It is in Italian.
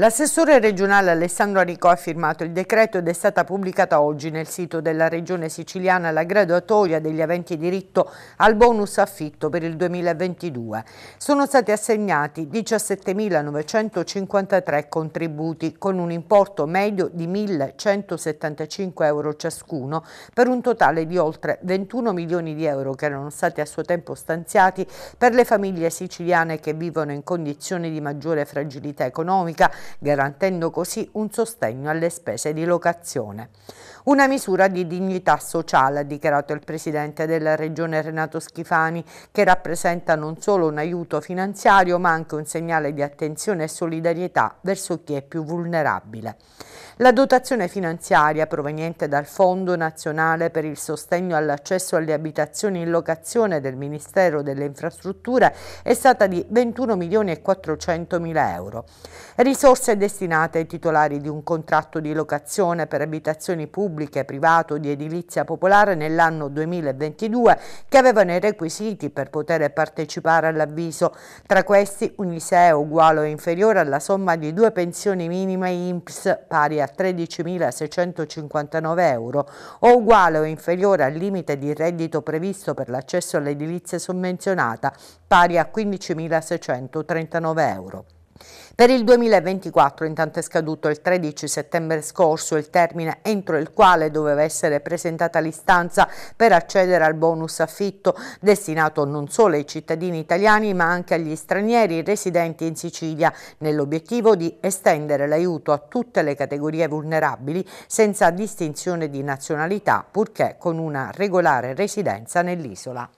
L'assessore regionale Alessandro Aricò ha firmato il decreto ed è stata pubblicata oggi nel sito della Regione Siciliana la graduatoria degli aventi diritto al bonus affitto per il 2022. Sono stati assegnati 17.953 contributi con un importo medio di 1.175 euro ciascuno per un totale di oltre 21 milioni di euro che erano stati a suo tempo stanziati per le famiglie siciliane che vivono in condizioni di maggiore fragilità economica garantendo così un sostegno alle spese di locazione. Una misura di dignità sociale, ha dichiarato il Presidente della Regione Renato Schifani, che rappresenta non solo un aiuto finanziario ma anche un segnale di attenzione e solidarietà verso chi è più vulnerabile. La dotazione finanziaria proveniente dal Fondo Nazionale per il Sostegno all'Accesso alle Abitazioni in Locazione del Ministero delle Infrastrutture è stata di 21 milioni e 400 mila euro. Risorse risorse destinate ai titolari di un contratto di locazione per abitazioni pubbliche, private o di edilizia popolare nell'anno 2022 che avevano i requisiti per poter partecipare all'avviso. Tra questi un ISEE uguale o inferiore alla somma di due pensioni minime INPS pari a 13.659 euro o uguale o inferiore al limite di reddito previsto per l'accesso all'edilizia sommenzionata pari a 15.639 euro. Per il 2024 intanto è scaduto il 13 settembre scorso il termine entro il quale doveva essere presentata l'istanza per accedere al bonus affitto destinato non solo ai cittadini italiani ma anche agli stranieri residenti in Sicilia nell'obiettivo di estendere l'aiuto a tutte le categorie vulnerabili senza distinzione di nazionalità purché con una regolare residenza nell'isola.